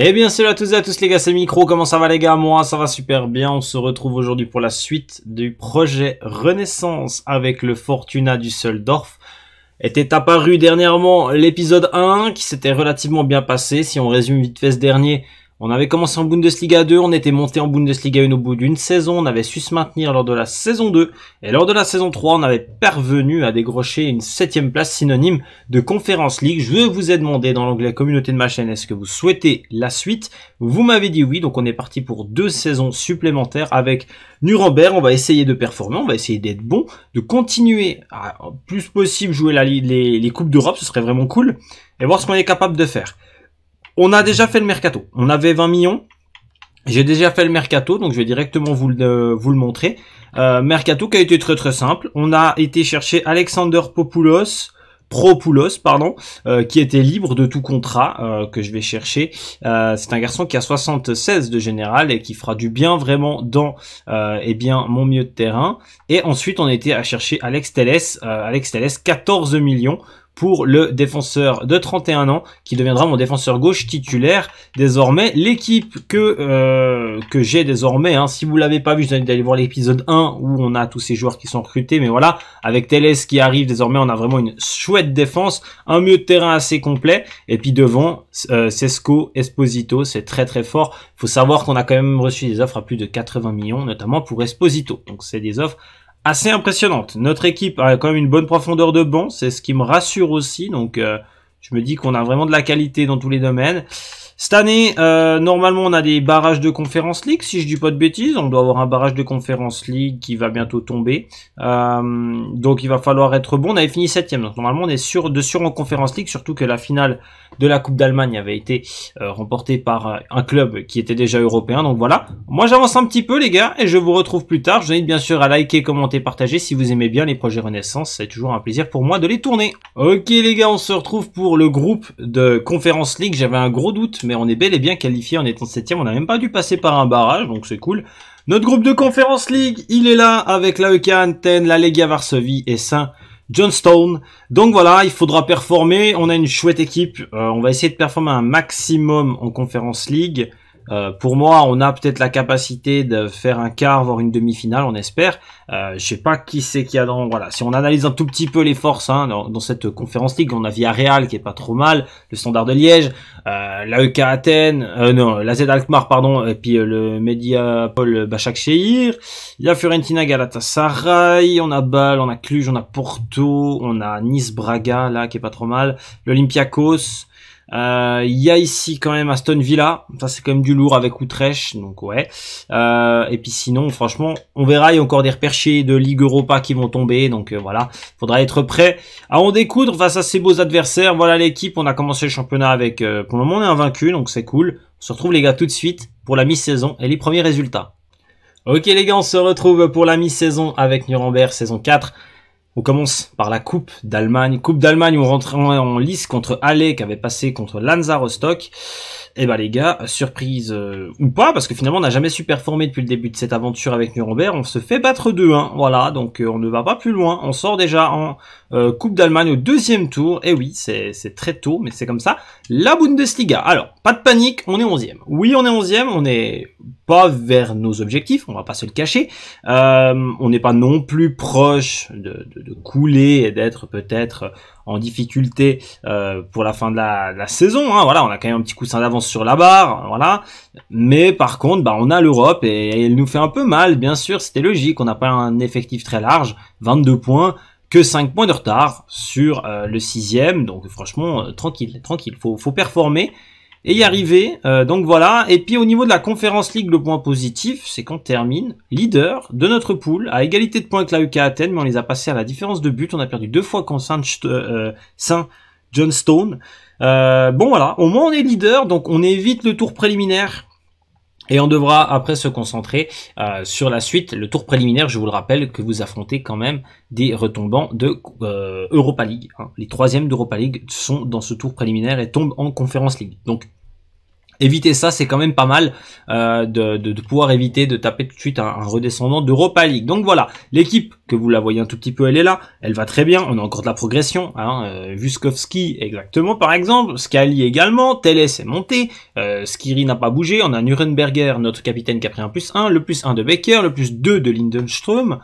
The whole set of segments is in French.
Eh bien salut à tous et à tous les gars, c'est Micro, comment ça va les gars Moi ça va super bien, on se retrouve aujourd'hui pour la suite du projet Renaissance avec le Fortuna du Düsseldorf. Était apparu dernièrement l'épisode 1 qui s'était relativement bien passé, si on résume vite fait ce dernier, on avait commencé en Bundesliga 2, on était monté en Bundesliga 1 au bout d'une saison, on avait su se maintenir lors de la saison 2, et lors de la saison 3, on avait parvenu à décrocher une septième place synonyme de Conference League. Je vous ai demandé dans l'onglet communauté de ma chaîne, est-ce que vous souhaitez la suite Vous m'avez dit oui, donc on est parti pour deux saisons supplémentaires avec Nuremberg. On va essayer de performer, on va essayer d'être bon, de continuer à plus possible jouer la, les Coupes d'Europe, ce serait vraiment cool, et voir ce qu'on est capable de faire. On a déjà fait le mercato. On avait 20 millions. J'ai déjà fait le mercato, donc je vais directement vous le, euh, vous le montrer. Euh, mercato qui a été très très simple. On a été chercher Alexander Popoulos, Propoulos, pardon, euh, qui était libre de tout contrat, que je vais chercher. c'est un garçon qui a 76 de général et qui fera du bien vraiment dans eh bien mon milieu de terrain. Et ensuite, on était à chercher Alex Teles. Alex Teles, 14 millions pour le défenseur de 31 ans qui deviendra mon défenseur gauche titulaire désormais. L'équipe que euh, que j'ai désormais, hein, si vous l'avez pas vu, vous invite d'aller voir l'épisode 1 où on a tous ces joueurs qui sont recrutés. Mais voilà, avec Teles qui arrive désormais, on a vraiment une chouette défense, un mieux de terrain assez complet et puis devant euh, Sesco, Esposito, c'est très très fort. il Faut savoir qu'on a quand même reçu des offres à plus de 80 millions, notamment pour Esposito. Donc c'est des offres assez impressionnante. Notre équipe a quand même une bonne profondeur de banc, c'est ce qui me rassure aussi. Donc euh, je me dis qu'on a vraiment de la qualité dans tous les domaines. Cette année, euh, normalement, on a des barrages de conférence League. Si je dis pas de bêtises, on doit avoir un barrage de conférence League qui va bientôt tomber. Euh, donc, il va falloir être bon. On avait fini septième. Donc, normalement, on est sûr de sur en conférence League, surtout que la finale de la Coupe d'Allemagne avait été euh, remporté par euh, un club qui était déjà européen. Donc voilà, moi j'avance un petit peu les gars et je vous retrouve plus tard. Je vous invite bien sûr à liker, commenter, partager si vous aimez bien les projets Renaissance. C'est toujours un plaisir pour moi de les tourner. Ok les gars, on se retrouve pour le groupe de Conference League. J'avais un gros doute, mais on est bel et bien qualifié en étant septième. On n'a même pas dû passer par un barrage, donc c'est cool. Notre groupe de Conference League, il est là avec la EK Antenne, la Legia Varsovie et Saint. Johnstone. Donc voilà, il faudra performer. On a une chouette équipe. Euh, on va essayer de performer un maximum en Conference League. Euh, pour moi, on a peut-être la capacité de faire un quart, voire une demi-finale, on espère. Euh, je sais pas qui c'est qui a dans. Voilà, si on analyse un tout petit peu les forces hein, dans, cette conférence ligue, on a Villarreal qui est pas trop mal, le Standard de Liège, euh, la l'AEK Athènes, euh, non, la Z Alkmaar, pardon, et puis le Bachak Paul Il y a Fiorentina, Galatasaray, on a Bâle, on a Cluj, on a Porto, on a Nice Braga là qui est pas trop mal, l'Olympiakos. Euh, il y a ici quand même Aston Villa. Ça c'est quand même du lourd avec Utrecht, donc ouais. Euh, et puis sinon, franchement, on verra. Il y a encore des reperchés de Ligue Europa qui vont tomber, donc euh, voilà. Faudra être prêt à en découdre face à ces beaux adversaires. Voilà l'équipe. On a commencé le championnat avec, pour le moment, on est invaincu, donc c'est cool. On se retrouve les gars tout de suite pour la mi-saison et les premiers résultats. Ok les gars, on se retrouve pour la mi-saison avec Nuremberg saison 4. On commence par la Coupe d'Allemagne. Coupe d'Allemagne, on rentre en, lice contre Halle qui avait passé contre Lanza Rostock. Eh ben les gars, surprise euh, ou pas, parce que finalement on n'a jamais su performer depuis le début de cette aventure avec Nuremberg, on se fait battre 2-1, voilà, donc euh, on ne va pas plus loin, on sort déjà en euh, Coupe d'Allemagne au deuxième tour, et eh oui, c'est très tôt, mais c'est comme ça, la Bundesliga. Alors, pas de panique, on est 11 Oui, on est 11 on n'est pas vers nos objectifs, on va pas se le cacher, on n'est pas non plus proche de, de couler et d'être peut-être en difficulté euh, pour la fin de la, saison. Hein. voilà, on a quand même un petit coussin d'avance sur la barre. Voilà. Mais par contre, bah, on a l'Europe et, elle nous fait un peu mal. Bien sûr, c'était logique. On n'a pas un effectif très large. 22 points. Que 5 points de retard sur euh, le sixième. Donc franchement, euh, tranquille, tranquille. Faut, faut performer et y arriver. Euh, donc voilà. Et puis au niveau de la conférence League, le point positif, c'est qu'on termine leader de notre poule à égalité de points avec la UK e Athènes, mais on les a passés à la différence de but. On a perdu deux fois contre Saint, euh, Johnstone. Euh, bon voilà, au moins on est leader, donc on évite le tour préliminaire. Et on devra après se concentrer sur la suite. Le tour préliminaire, je vous le rappelle, que vous affrontez quand même des retombants de Europa League. Hein. Les troisièmes d'Europa League sont dans ce tour préliminaire et tombent en Conférence League. Donc éviter ça, c'est quand même pas mal euh, de, pouvoir éviter de taper tout de suite un, un redescendant d'Europa League. Donc voilà, l'équipe que vous la voyez un tout petit peu, elle est là, elle va très bien, on a encore de la progression. Hein, euh, exactement par exemple, Scali également, Teles est monté, euh, Skiri n'a pas bougé, on a Nuremberger, notre capitaine qui a pris un plus 1, le plus 1 de Becker, le plus 2 de Lindenström.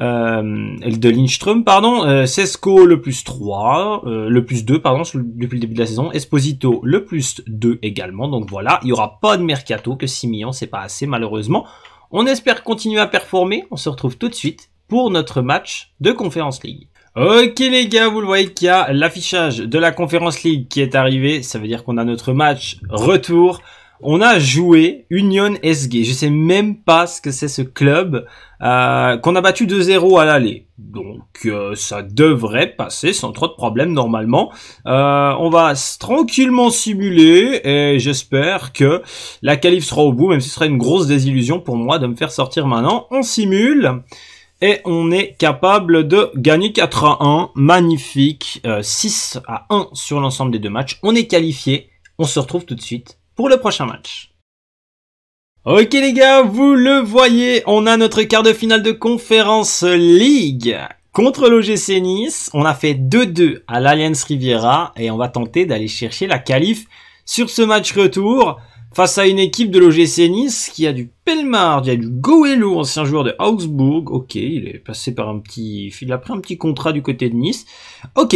Euh, de Lindström, pardon, Sesco euh, le plus 3, euh, le plus 2, pardon, depuis le début de la saison, Esposito le plus 2 également, donc voilà, il n'y aura pas de mercato, que 6 millions, c'est pas assez malheureusement. On espère continuer à performer, on se retrouve tout de suite pour notre match de Conférence League. Ok les gars, vous le voyez qu'il y a l'affichage de la Conférence League qui est arrivé, ça veut dire qu'on a notre match retour on a joué Union SG. Je sais même pas ce que c'est ce club euh, qu'on a battu 2-0 à l'aller. Donc euh, ça devrait passer sans trop de problèmes normalement. Euh, on va tranquillement simuler et j'espère que la qualif sera au bout, même si ce serait une grosse désillusion pour moi de me faire sortir maintenant. On simule. Et on est capable de gagner 4 à 1, magnifique, 6 à 1 sur l'ensemble des deux matchs. On est qualifié, on se retrouve tout de suite pour le prochain match. Ok les gars, vous le voyez, on a notre quart de finale de conférence League contre l'OGC Nice. On a fait 2-2 à l'Alliance Riviera et on va tenter d'aller chercher la qualif sur ce match retour face à une équipe de l'OGC Nice qui a du Pelmar, il a du Goelou, ancien joueur de Augsbourg. Ok, il est passé par un petit, il a pris un petit contrat du côté de Nice. Ok,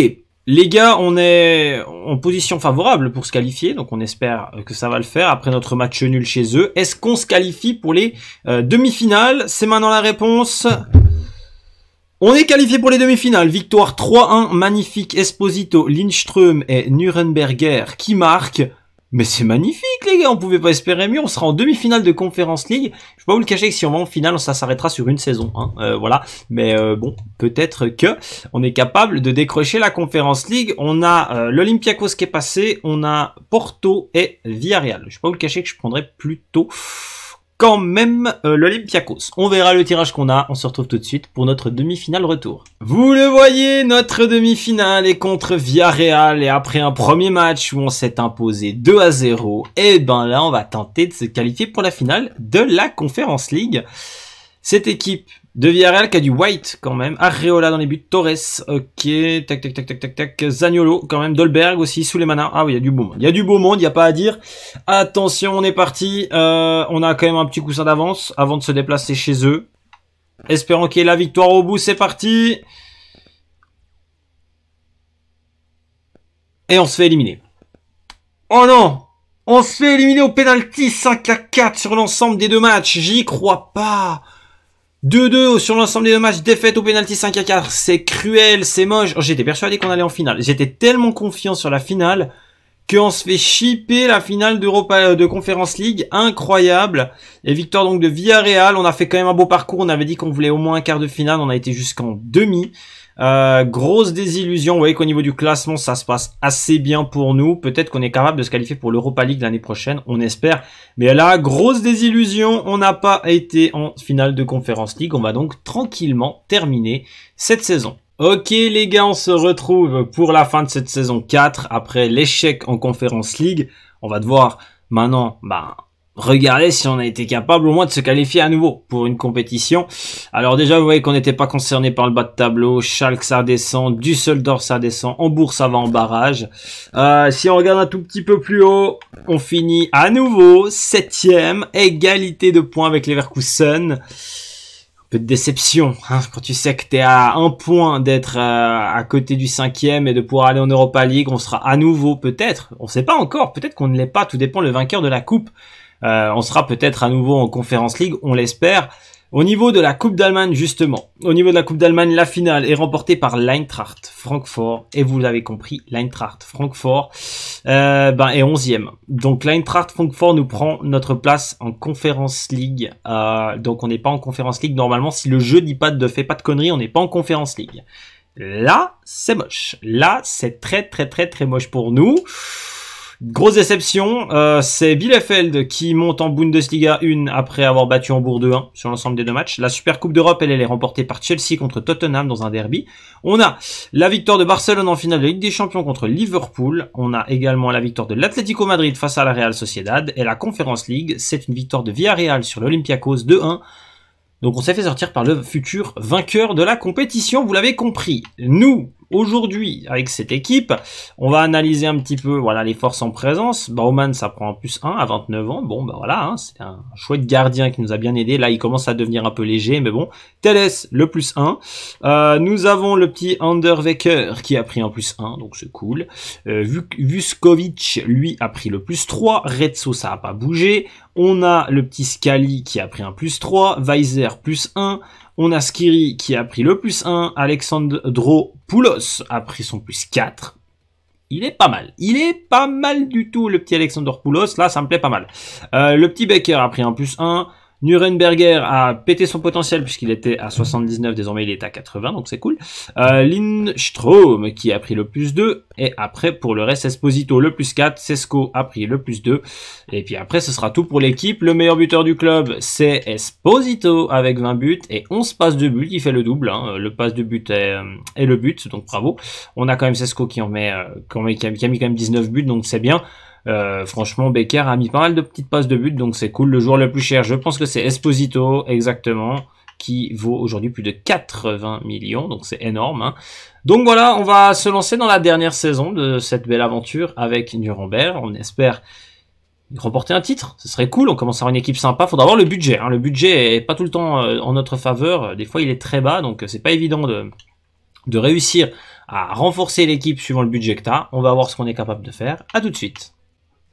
les gars, on est en position favorable pour se qualifier, donc on espère euh, que ça va le faire après notre match nul chez eux. Est-ce qu'on se qualifie pour les euh, demi-finales C'est maintenant la réponse. On est qualifié pour les demi-finales. Victoire 3-1, magnifique. Esposito, Lindström et Nuremberger qui marquent. Mais c'est magnifique, les gars, on pouvait pas espérer mieux. On sera en demi-finale de Conference League. Je peux pas vous le cacher que si on va en finale, ça s'arrêtera sur une saison. Hein, euh, voilà. Mais euh, bon, peut-être que on est capable de décrocher la Conference League. On a euh, l'Olympiakos qui est passé, on a Porto et Villarreal. Je peux pas vous le cacher que je prendrais plutôt quand même euh, l'Olympiakos. On verra le tirage qu'on a, on se retrouve tout de suite pour notre demi-finale retour. Vous le voyez, notre demi-finale est contre Villarreal et après un premier match où on s'est imposé 2 à 0, et eh ben là on va tenter de se qualifier pour la finale de la Conference League. Cette équipe de Villarreal qui a du White quand même. Arreola dans les buts. Torres, ok. Tac, tac, tac, tac, tac, tac. Zagnolo quand même. Dolberg aussi. manas. Ah oui, il y a du beau monde. Il y a du beau monde, il n'y a pas à dire. Attention, on est parti. Euh, on a quand même un petit coussin d'avance avant de se déplacer chez eux. Espérons qu'il y ait la victoire au bout. C'est parti. Et on se fait éliminer. Oh non On se fait éliminer au pénalty 5 à 4 sur l'ensemble des deux matchs. J'y crois pas. 2-2 sur l'ensemble des deux matchs, défaite au pénalty 5 à 4, c'est cruel, c'est moche. Oh, j'étais persuadé qu'on allait en finale. J'étais tellement confiant sur la finale qu'on se fait chiper la finale d'Europa euh, de Conference League, incroyable. Et victoire donc de Villarreal, on a fait quand même un beau parcours, on avait dit qu'on voulait au moins un quart de finale, on a été jusqu'en demi. Euh, grosse désillusion, vous voyez qu'au niveau du classement, ça se passe assez bien pour nous. Peut-être qu'on est capable de se qualifier pour l'Europa League l'année prochaine, on espère. Mais là, grosse désillusion, on n'a pas été en finale de Conference League. On va donc tranquillement terminer cette saison. Ok les gars, on se retrouve pour la fin de cette saison 4 après l'échec en Conference League. On va devoir maintenant bah, Regardez si on a été capable au moins de se qualifier à nouveau pour une compétition. Alors déjà, vous voyez qu'on n'était pas concerné par le bas de tableau. Schalke, ça descend. Düsseldorf, ça descend. Hambourg, ça va en barrage. Euh, si on regarde un tout petit peu plus haut, on finit à nouveau septième. Égalité de points avec Leverkusen. Un peu de déception hein, quand tu sais que tu es à un point d'être euh, à côté du cinquième et de pouvoir aller en Europa League. On sera à nouveau peut-être. On sait pas encore. Peut-être qu'on ne l'est pas. Tout dépend le vainqueur de la coupe. Euh, on sera peut-être à nouveau en Conférence League, on l'espère. Au niveau de la Coupe d'Allemagne, justement, au niveau de la Coupe d'Allemagne, la finale est remportée par l'Eintracht Francfort. Et vous l'avez compris, l'Eintracht Francfort euh, ben, est 11e. Donc l'Eintracht Francfort nous prend notre place en Conférence League. Euh, donc on n'est pas en Conférence League. Normalement, si le jeu dit pas de fait pas de conneries, on n'est pas en Conférence League. Là, c'est moche. Là, c'est très très très très moche pour nous. Grosse déception, euh, c'est Bielefeld qui monte en Bundesliga 1 après avoir battu Hambourg 2-1 sur l'ensemble des deux matchs. La Super Coupe d'Europe, elle, elle est remportée par Chelsea contre Tottenham dans un derby. On a la victoire de Barcelone en finale de Ligue des Champions contre Liverpool. On a également la victoire de l'Atlético Madrid face à la Real Sociedad. Et la Conference League, c'est une victoire de Villarreal sur l'Olympiakos 2-1. Donc on s'est fait sortir par le futur vainqueur de la compétition, vous l'avez compris. Nous, Aujourd'hui, avec cette équipe, on va analyser un petit peu voilà les forces en présence. Bauman, ça prend un plus 1 à 29 ans. Bon, ben voilà, hein, c'est un chouette gardien qui nous a bien aidé. Là, il commence à devenir un peu léger, mais bon. Teles, le plus 1. Euh, nous avons le petit Underwecker qui a pris un plus 1, donc c'est cool. Euh, Vuskovic, lui, a pris le plus 3. Rezzo, ça a pas bougé. On a le petit Scali qui a pris un plus 3. Weiser, plus 1. On a Skiri qui a pris le plus 1. Alexandro Poulos a pris son plus 4. Il est pas mal. Il est pas mal du tout, le petit Alexandro Poulos. Là, ça me plaît pas mal. Euh, le petit Becker a pris un plus 1. Nuremberger a pété son potentiel puisqu'il était à 79, désormais il est à 80, donc c'est cool. Euh, qui a pris le plus 2, et après pour le reste Esposito le plus 4, Sesco a pris le plus 2, et puis après ce sera tout pour l'équipe. Le meilleur buteur du club c'est Esposito avec 20 buts et 11 passes de but, il fait le double, hein. le passe de but euh, est, le but, donc bravo. On a quand même Sesco euh, qui en met, qui, qui a mis quand même 19 buts, donc c'est bien. Euh, franchement, Becker a mis pas mal de petites passes de but, donc c'est cool. Le joueur le plus cher, je pense que c'est Esposito, exactement, qui vaut aujourd'hui plus de 80 millions, donc c'est énorme. Hein. Donc voilà, on va se lancer dans la dernière saison de cette belle aventure avec Nuremberg. On espère remporter un titre, ce serait cool, on commence à avoir une équipe sympa, faudra avoir le budget, hein. le budget est pas tout le temps euh, en notre faveur, des fois il est très bas, donc euh, c'est pas évident de, réussir à renforcer l'équipe suivant le budget que t'as. On va voir ce qu'on est capable de faire. À tout de suite.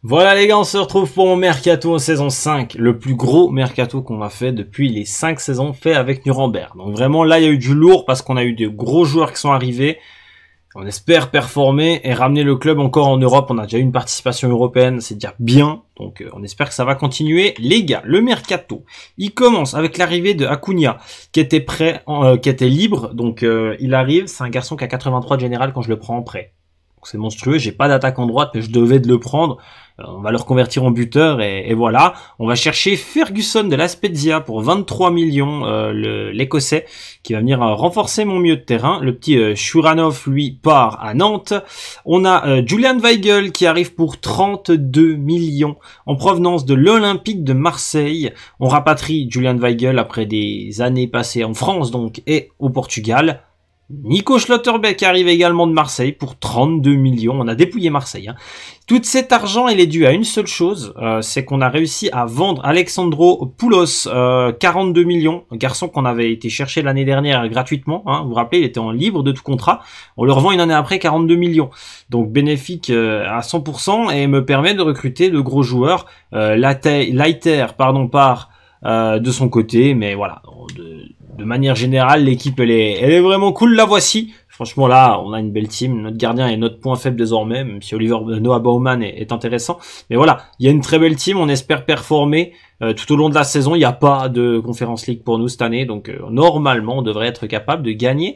Voilà les gars, on se retrouve pour mon mercato en saison 5, le plus gros mercato qu'on a fait depuis les 5 saisons fait avec Nuremberg. Donc vraiment là il y a eu du lourd parce qu'on a eu des gros joueurs qui sont arrivés. On espère performer et ramener le club encore en Europe. On a déjà eu une participation européenne, c'est déjà bien. Donc euh, on espère que ça va continuer. Les gars, le mercato, il commence avec l'arrivée de Acuna qui était prêt, euh, qui était libre. Donc euh, il arrive, c'est un garçon qui a 83 de général quand je le prends en prêt. C'est monstrueux, j'ai pas d'attaque en droite mais je devais de le prendre on va le reconvertir en buteur et, voilà. On va chercher Ferguson de la Spezia pour 23 millions, euh, l'Écossais, qui va venir euh, renforcer mon milieu de terrain. Le petit Churanoff euh, lui, part à Nantes. On a Julian Weigel qui arrive pour 32 millions en provenance de l'Olympique de Marseille. On rapatrie Julian Weigel après des années passées en France donc et au Portugal. Nico Schlotterbeck arrive également de Marseille pour 32 millions. On a dépouillé Marseille. Hein. Tout cet argent, il est dû à une seule chose, euh, c'est qu'on a réussi à vendre Alexandro Poulos, euh, 42 millions, un garçon qu'on avait été chercher l'année dernière gratuitement. Hein. Vous vous rappelez, il était en libre de tout contrat. On le revend une année après 42 millions. Donc bénéfique euh, à 100% et me permet de recruter de gros joueurs. Euh, Leiter, pardon, par... Euh, de son côté, mais voilà, de manière générale, l'équipe, elle est, vraiment cool. La voici. Franchement, là, on a une belle team. Notre gardien est notre point faible désormais, même si Oliver euh, Noah Bauman est, intéressant. Mais voilà, il y a une très belle team. On espère performer euh, tout au long de la saison. Il n'y a pas de Conférence League pour nous cette année, donc euh, normalement, on devrait être capable de gagner.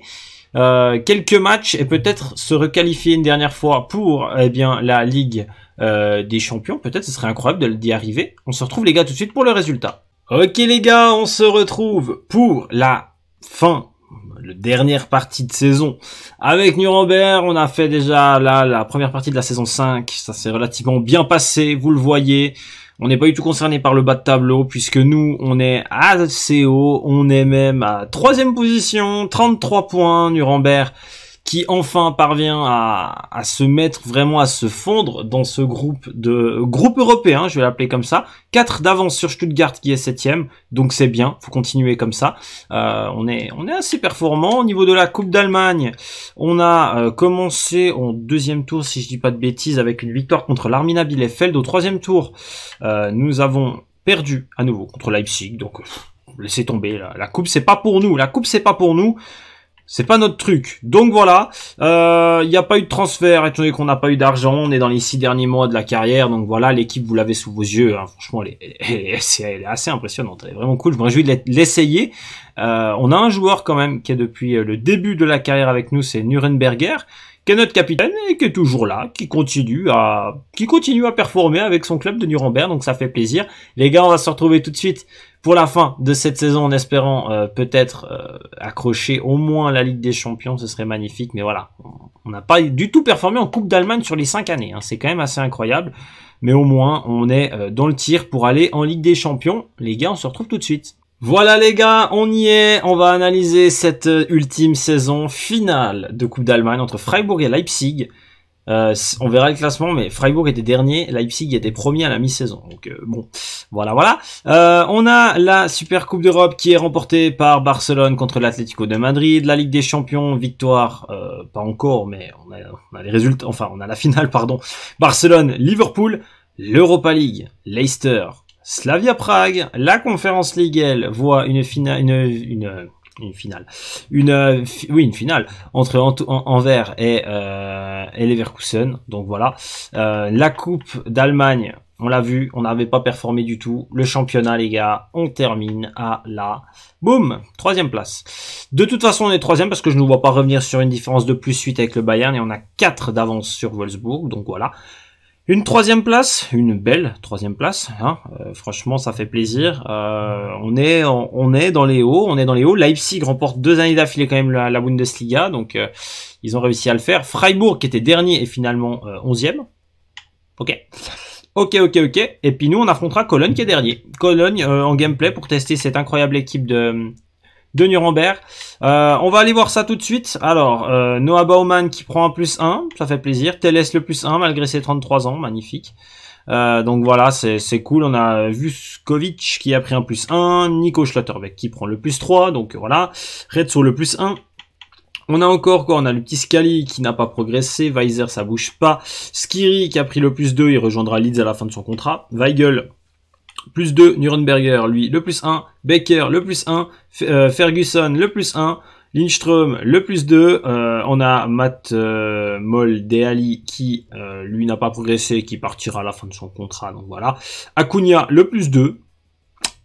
quelques matchs et peut-être se requalifier une dernière fois pour eh bien la Ligue des Champions. Peut-être ce serait incroyable d'y arriver. On se retrouve les gars tout de suite pour le résultat. Ok les gars, on se retrouve pour la fin, la dernière partie de saison. Avec Nuremberg, on a fait déjà là la première partie de la saison 5, ça s'est relativement bien passé, vous le voyez. On n'est pas du tout concerné par le bas de tableau, puisque nous, on est assez haut, on est même à troisième position, 33 points, Nuremberg qui enfin parvient à, se mettre vraiment à se fondre dans ce groupe de groupe européen, je vais l'appeler comme ça. 4 d'avance sur Stuttgart qui est septième, donc c'est bien, faut continuer comme ça. Euh, on est on est assez performant au niveau de la Coupe d'Allemagne. On a euh, commencé en deuxième tour, si je dis pas de bêtises, avec une victoire contre l'Armina Bielefeld. Au troisième tour, euh, nous avons perdu à nouveau contre Leipzig, donc laissez tomber. La, la coupe c'est pas pour nous. La coupe c'est pas pour nous. C'est pas notre truc. Donc voilà, il euh, n'y a pas eu de transfert, étant donné qu'on n'a pas eu d'argent, on est dans les six derniers mois de la carrière, donc voilà, l'équipe, vous l'avez sous vos yeux, hein. franchement, elle est, assez impressionnante, elle est vraiment cool, je me réjouis de l'essayer. Euh, on a un joueur quand même qui est depuis euh, le début de la carrière avec nous, c'est Nuremberger, qui est notre capitaine et qui est toujours là, qui continue à qui continue à performer avec son club de Nuremberg, donc ça fait plaisir. Les gars, on va se retrouver tout de suite pour la fin de cette saison en espérant euh, peut-être euh, accrocher au moins la Ligue des Champions, ce serait magnifique. Mais voilà, on n'a pas du tout performé en Coupe d'Allemagne sur les cinq années. Hein. C'est quand même assez incroyable. Mais au moins, on est euh, dans le tir pour aller en Ligue des Champions. Les gars, on se retrouve tout de suite. Voilà les gars, on y est, on va analyser cette ultime saison finale de Coupe d'Allemagne entre Freiburg et Leipzig. Euh, on verra le classement, mais Freiburg était dernier, Leipzig était premier à la mi-saison. Donc euh, bon, voilà, voilà. Euh, on a la Super Coupe d'Europe qui est remportée par Barcelone contre l'Atlético de Madrid, la Ligue des Champions, victoire, pas encore, mais on a, les résultats, enfin on a la finale, pardon. Barcelone, Liverpool, l'Europa League, Leicester, Slavia Prague, la Conférence Ligue elle voit une finale, une, une une finale. Une, euh, oui, une finale entre Anvers et, euh, et Leverkusen. Donc voilà. Euh, la Coupe d'Allemagne, on l'a vu, on n'avait pas performé du tout. Le championnat, les gars, on termine à la boum, troisième place. De toute façon, on est troisième parce que je ne vois pas revenir sur une différence de plus suite avec le Bayern et on a 4 d'avance sur Wolfsburg. Donc voilà. Une troisième place, une belle troisième place. Hein, euh, franchement, ça fait plaisir. Euh, on est on, est dans les hauts, on est dans les hauts. Leipzig remporte deux années d'affilée quand même la, Bundesliga, donc euh, ils ont réussi à le faire. Freiburg qui était dernier est finalement onzième. Ok. Ok, ok, ok. Et puis nous, on affrontera Cologne qui est dernier. Cologne en gameplay pour tester cette incroyable équipe de, de Nuremberg. Euh, on va aller voir ça tout de suite. Alors, euh, Noah Bauman qui prend un plus 1, ça fait plaisir. Teles le plus 1 malgré ses 33 ans, magnifique. Euh, donc voilà, c'est cool. On a Vuskovic qui a pris un plus 1, Nico Schlotterbeck qui prend le plus 3, donc voilà. Redso le plus 1. On a encore quoi On a le petit Scali qui n'a pas progressé, Weiser ça bouge pas, Skiri qui a pris le plus 2, il rejoindra Leeds à la fin de son contrat, Weigel plus 2, Nuremberger, lui, le plus 1, Becker le plus 1, euh, Ferguson, le plus 1, Lindström, le plus 2, euh, on a Matt euh, Moldeali qui, euh, lui, n'a pas progressé, qui partira à la fin de son contrat, donc voilà. Acuna, le plus 2,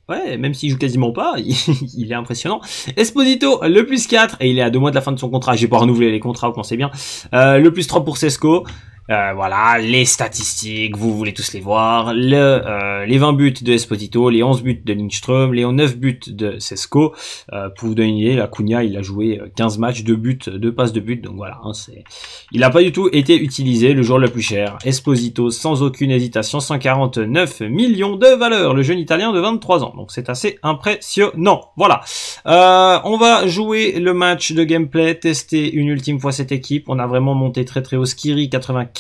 Ouais, même s'il joue quasiment pas, il est impressionnant. Esposito, le plus 4, et il est à deux mois de la fin de son contrat. J'ai pas renouvelé les contrats, on sait bien. le plus 3 pour Sesco. Euh, voilà, les statistiques, vous voulez tous les voir. Le, euh, les 20 buts de Esposito, les 11 buts de Lindström, les 9 buts de Sesco. Euh, pour vous donner la Cunha, il a joué 15 matchs, 2 buts, 2 passes de but. Donc voilà, hein, il n'a pas du tout été utilisé, le joueur le plus cher. Esposito, sans aucune hésitation, 149 millions de valeur. Le jeune italien de 23 ans. Donc c'est assez impressionnant. Voilà. on va jouer le match de gameplay, tester une ultime fois cette équipe. On a vraiment monté très très haut. Skiri, 95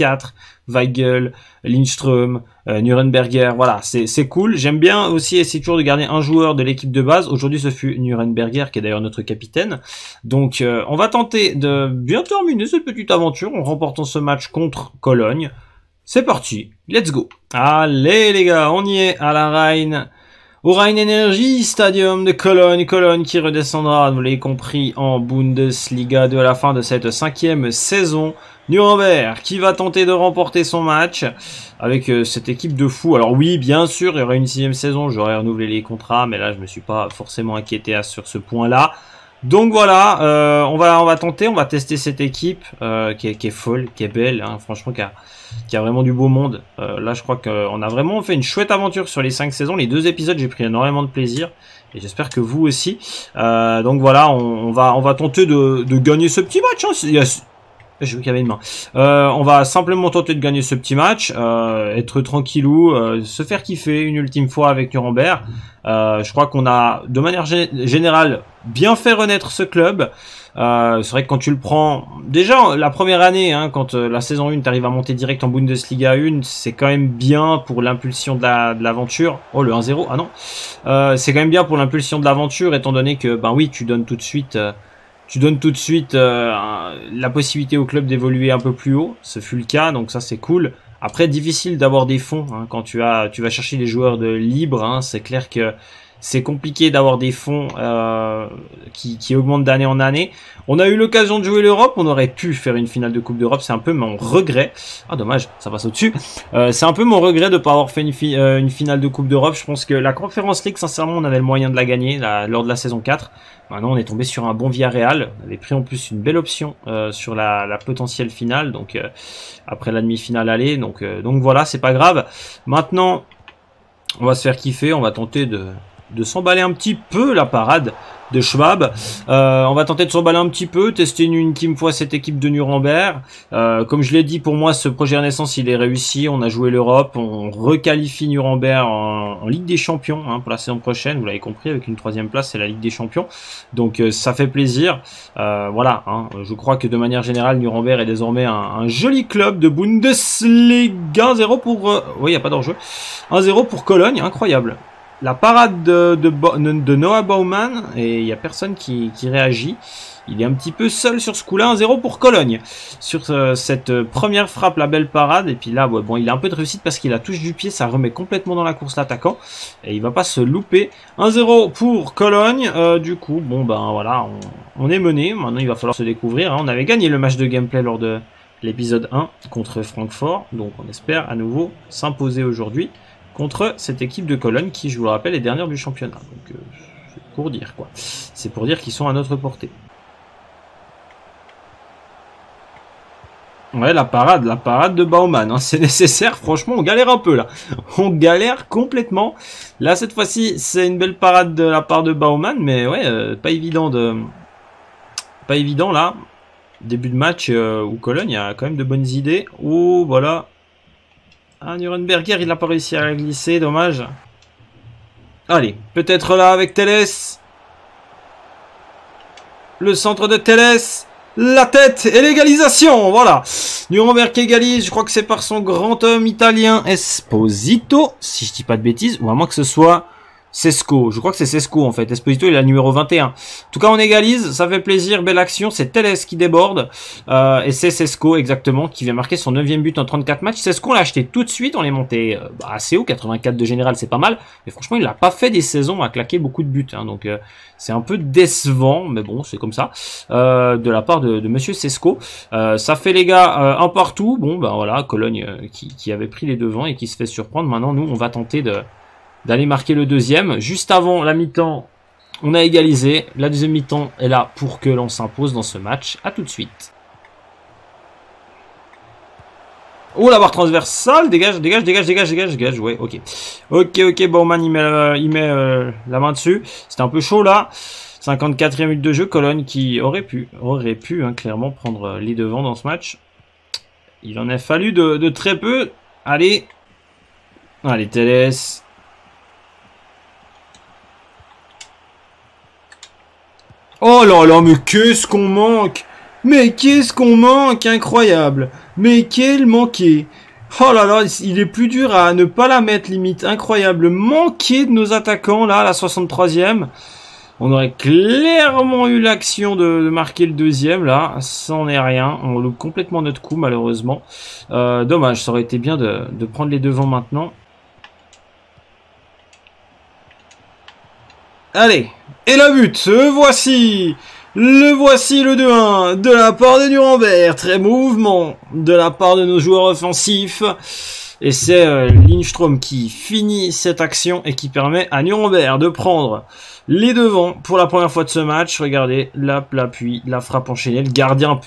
Weigel, Lindström, euh, Voilà, c'est cool. J'aime bien aussi essayer toujours de garder un joueur de l'équipe de base. Aujourd'hui, ce fut Nuremberger, qui est d'ailleurs notre capitaine. Donc, euh, on va tenter de bien terminer cette petite aventure en remportant ce match contre Cologne. C'est parti, let's go Allez les gars, on y est à la Reine Aura une énergie, Stadium de Cologne, Cologne qui redescendra, vous l'avez compris, en Bundesliga de la fin de cette cinquième saison. Nuremberg qui va tenter de remporter son match avec euh, cette équipe de fous. Alors oui, bien sûr, il y aura une sixième saison, j'aurais renouvelé les contrats, mais là je me suis pas forcément inquiété à, sur ce point-là. Donc voilà, euh, on va on va tenter, on va tester cette équipe euh, qui, est, folle, qui est belle, hein. franchement, qui a, qui a vraiment du beau monde. Euh, là, je crois qu'on a vraiment fait une chouette aventure sur les 5 saisons. Les deux épisodes, j'ai pris énormément de plaisir. Et j'espère que vous aussi. Euh, donc voilà, on, va, on va tenter de, gagner ce petit match. Hein. y je vous une main. Euh, on va simplement tenter de gagner ce petit match, être tranquillou, se faire kiffer une ultime fois avec Nuremberg. Euh, je crois qu'on a, de manière générale, bien fait renaître ce club. Euh, c'est vrai que quand tu le prends, déjà la première année, hein, quand euh, la saison 1, tu arrives à monter direct en Bundesliga 1, c'est quand même bien pour l'impulsion de l'aventure. oh, le 1-0, ah non. c'est quand même bien pour l'impulsion de l'aventure, étant donné que, ben oui, tu donnes tout de suite... tu donnes tout de suite la possibilité au club d'évoluer un peu plus haut, ce fut le cas, donc ça c'est cool. Après, difficile d'avoir des fonds hein, quand tu, as, tu vas chercher des joueurs de libre. Hein, c'est clair que c'est compliqué d'avoir des fonds euh, qui, qui, augmentent d'année en année. On a eu l'occasion de jouer l'Europe, on aurait pu faire une finale de Coupe d'Europe, c'est un peu mon regret. Ah dommage, ça passe au-dessus. Euh, c'est un peu mon regret de ne pas avoir fait euh, une, finale de Coupe d'Europe. Je pense que la Conférence League, sincèrement, on avait le moyen de la gagner lors de la saison 4. Maintenant, on est tombé sur un bon Villarreal. On avait pris en plus une belle option sur la, la, potentielle finale, donc après la demi-finale aller. Donc, donc voilà, c'est pas grave. Maintenant, on va se faire kiffer, on va tenter de de s'emballer un petit peu la parade de Schwab. Euh, on va tenter de s'emballer un petit peu, tester une ultime fois cette équipe de Nuremberg. Euh, comme je l'ai dit, pour moi, ce projet Renaissance, il est réussi. On a joué l'Europe, on requalifie Nuremberg en, Ligue des Champions hein, pour la saison prochaine. Vous l'avez compris, avec une troisième place, c'est la Ligue des Champions. Donc euh, ça fait plaisir. voilà, hein. je crois que de manière générale, Nuremberg est désormais un, joli club de Bundesliga. 0 pour... oui, il n'y a pas d'enjeu. 1-0 pour Cologne, incroyable la parade de, Noah Bauman, et il n'y a personne qui, réagit. Il est un petit peu seul sur ce coup-là, 1-0 pour Cologne. Sur euh, cette première frappe, la belle parade, et puis là, bon, il a un peu de réussite parce qu'il a touche du pied, ça remet complètement dans la course l'attaquant, et il va pas se louper. 1-0 pour Cologne, euh, du coup, bon, ben voilà, on, est mené, maintenant il va falloir se découvrir. Hein. On avait gagné le match de gameplay lors de l'épisode 1 contre Francfort, donc on espère à nouveau s'imposer aujourd'hui contre cette équipe de Cologne qui, je vous le rappelle, est dernière du championnat. Donc, euh, c'est pour dire quoi. C'est pour dire qu'ils sont à notre portée. Ouais, la parade, la parade de Baumann, hein, c'est nécessaire, franchement, on galère un peu là. On galère complètement. Là, cette fois-ci, c'est une belle parade de la part de Baumann, mais ouais, euh, pas évident de... Pas évident là. Début de match ou euh, où Cologne, il y a quand même de bonnes idées. Oh, voilà, ah, Nuremberger, il n'a pas réussi à glisser, dommage. Allez, peut-être là avec Teles. Le centre de Teles. La tête et l'égalisation, voilà. Nuremberg égalise, je crois que c'est par son grand homme italien Esposito, si je dis pas de bêtises, ou à moins que ce soit Sesco. Je crois que c'est Sesco en fait. Esposito il est la numéro 21. En tout cas on égalise, ça fait plaisir, belle action. C'est Teles qui déborde euh, et c'est Sesco exactement qui vient marquer son 9 but en 34 matchs. Sesco on l'a acheté tout de suite, on l'est monté euh, bah, assez haut, 84 de général c'est pas mal. Mais franchement il n'a pas fait des saisons à claquer beaucoup de buts. Hein. donc euh, c'est un peu décevant, mais bon c'est comme ça de la part de, de Monsieur Sesco. ça fait les gars un partout. Bon ben voilà Cologne qui, qui avait pris les devants et qui se fait surprendre. Maintenant nous on va tenter de d'aller marquer le deuxième. Juste avant la mi-temps, on a égalisé. La deuxième mi-temps est là pour que l'on s'impose dans ce match. A tout de suite. Oh la barre transversale, dégage, dégage, dégage, dégage, dégage, dégage, ouais, ok. Ok, ok, Bowman, il met, euh, il met euh, la main dessus. C'était un peu chaud là. 54e minute de jeu, Cologne qui aurait pu, aurait pu hein, clairement prendre euh, les devants dans ce match. Il en a fallu de, de très peu. Allez, allez Télès, Oh là là, mais qu'est-ce qu'on manque Mais qu'est-ce qu'on manque Incroyable Mais quel manqué Oh là là, il est plus dur à ne pas la mettre limite. Incroyable. Manqué de nos attaquants là, à la 63e. On aurait clairement eu l'action de, marquer le deuxième là. C'en est rien. On loupe complètement notre coup malheureusement. Euh, dommage, ça aurait été bien de, de prendre les devants maintenant. Allez, et la butte, voici le voici le 2-1 de la part de Nuremberg, très mouvement de la part de nos joueurs offensifs. Et c'est euh, Lindström qui finit cette action et qui permet à Nuremberg de prendre les devants pour la première fois de ce match. Regardez, la l'appui, la frappe enchaînée, le gardien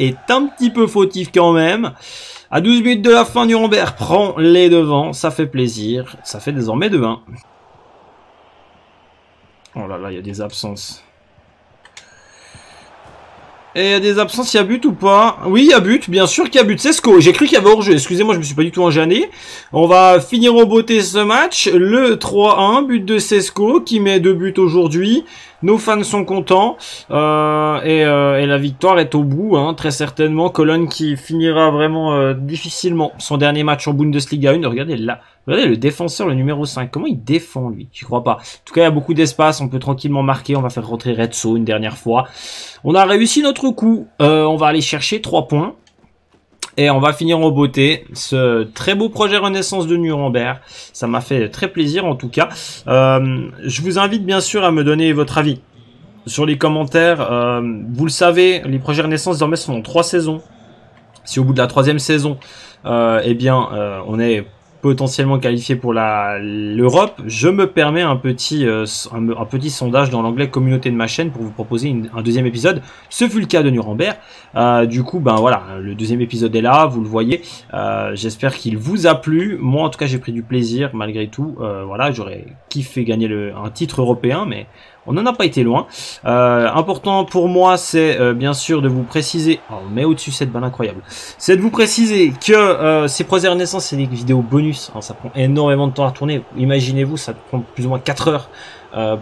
est un petit peu fautif quand même. À 12 buts de la fin, Nuremberg prend les devants, ça fait plaisir, ça fait désormais 2-1. Oh là là, il y a des absences. Et il y a des absences, il y a but ou pas Oui, il y a but, bien sûr qu'il y a but. C'est j'ai cru qu'il y avait hors-jeu. Excusez-moi, je me suis pas du tout enjanné. On va finir en beauté ce match. Le 3-1, but de Cesco qui met deux buts aujourd'hui. Nos fans sont contents. Euh, euh, et, la victoire est au bout, hein, très certainement. Cologne qui finira vraiment euh, difficilement son dernier match en Bundesliga 1. Regardez là. Regardez le défenseur, le numéro 5. Comment il défend, lui ne crois pas. En tout cas, il y a beaucoup d'espace. On peut tranquillement marquer. On va faire rentrer Redso une dernière fois. On a réussi notre coup. Euh, on va aller chercher 3 points. Et on va finir en beauté ce très beau projet Renaissance de Nuremberg. Ça m'a fait très plaisir en tout cas. Euh, je vous invite bien sûr à me donner votre avis sur les commentaires. Euh, vous le savez, les projets Renaissance désormais sont en trois saisons. Si au bout de la troisième saison, euh, eh bien, on est potentiellement qualifié pour l'Europe, je me permets un petit, euh, un, petit sondage dans l'anglais communauté de ma chaîne pour vous proposer un deuxième épisode. Ce fut le cas de Nuremberg. Euh, du coup, ben voilà, le deuxième épisode est là, vous le voyez. Euh, j'espère qu'il vous a plu. Moi, en tout cas, j'ai pris du plaisir malgré tout. voilà, j'aurais kiffé gagner le, un titre européen, mais on n'en a pas été loin. Euh, important pour moi, c'est euh, bien sûr de vous préciser... Oh, Mais au-dessus cette balle incroyable. C'est de vous préciser que euh, ces projets Renaissance, c'est des vidéos bonus. Hein, ça prend énormément de temps à tourner. Imaginez-vous, ça prend plus ou moins 4 heures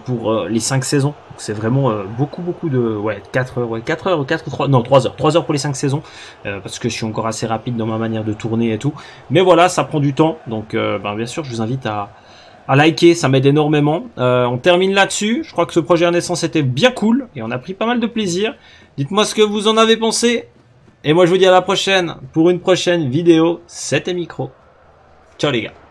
pour les 5 saisons. C'est vraiment beaucoup, beaucoup de... Ouais, 4 heures, ouais, 4 heures, 4 ou 3... Non, 3 heures. 3 heures pour les 5 saisons, parce que je suis encore assez rapide dans ma manière de tourner et tout. Mais voilà, ça prend du temps. Donc, ben, bien sûr, je vous invite à à liker, ça m'aide énormément. Euh, on termine là-dessus. Je crois que ce projet Renaissance était bien cool et on a pris pas mal de plaisir. Dites-moi ce que vous en avez pensé. Et moi, je vous dis à la prochaine pour une prochaine vidéo. C'était Micro. Ciao les gars.